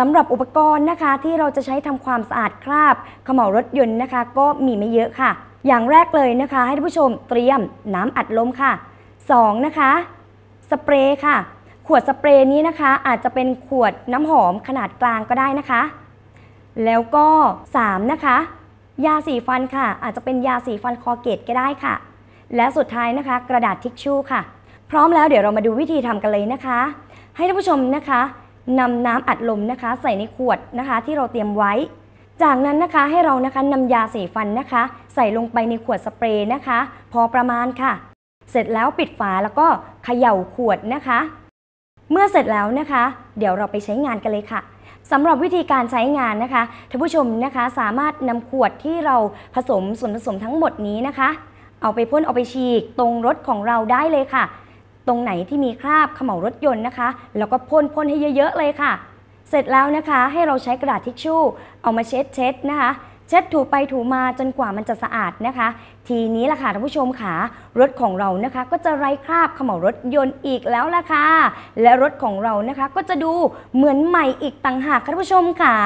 สำหรับอุปกรณ์นะคะที่เราจะใช้ทำความสะอาดคราบ ขม่ารถยนต์นะคะ ก็มีไม่เยอะค่ะ อย่างแรกเลยนะคะ ให้ท่านผู้ชมเตรียมน้ำอัดลมค่ะ 2. นะคะ สเปรย์ค่ะ ขวดสเปรย์นี้นะคะ อาจจะเป็นขวดน้ำหอมขนาดกลางก็ได้นะคะ แล้วก็ 3. นะคะ ยาสีฟันค่ะ อาจจะเป็นยาสีฟันคอเกตก็ได้ค่ะ และสุดท้ายนะคะ กระดาษทิชชู่ค่ะ พร้อมแล้วเดี๋ยวเรามาดูวิธีทำกันเลยนะคะ ให้ท่านผู้ชมนะคะนำน้ำอัดลมนะคะ ใส่ในขวดนะคะที่เราเตรียมไว้ จากนั้นนะคะให้เรานะคะนำยาสีฟันนะคะ ใส่ลงไปในขวดสเปรย์นะคะ พอประมาณค่ะ เสร็จแล้วปิดฝาแล้วก็เขย่าขวดนะคะ เมื่อเสร็จแล้วนะคะ เดี๋ยวเราไปใช้งานกันเลยค่ะสำหรับวิธีการใช้งานนะคะท่านผู้ชมนะคะสามารถนำขวดที่เราผสมส่วนผสมทั้งหมดนี้นะคะ เอาไปพ่นเอาไปฉีกตรงรถของเราได้เลยค่ะตรงไหนที่มีคราบขม่ารถยนต์นะคะ แล้วก็พ่นพ่นให้เยอะๆเลยค่ะ เสร็จแล้วนะคะให้เราใช้กระดาษทิชชู่เอามาเช็ดเช็ดนะคะ เช็ดถูไปถูมาจนกว่ามันจะสะอาดนะคะ ทีนี้ล่ะค่ะท่านผู้ชมค่ะรถของเรานะคะก็จะไร้คราบขม่ารถยนต์อีกแล้วล่ะค่ะและรถของเรานะคะก็จะดูเหมือนใหม่อีกต่างหากท่านผู้ชมค่ะ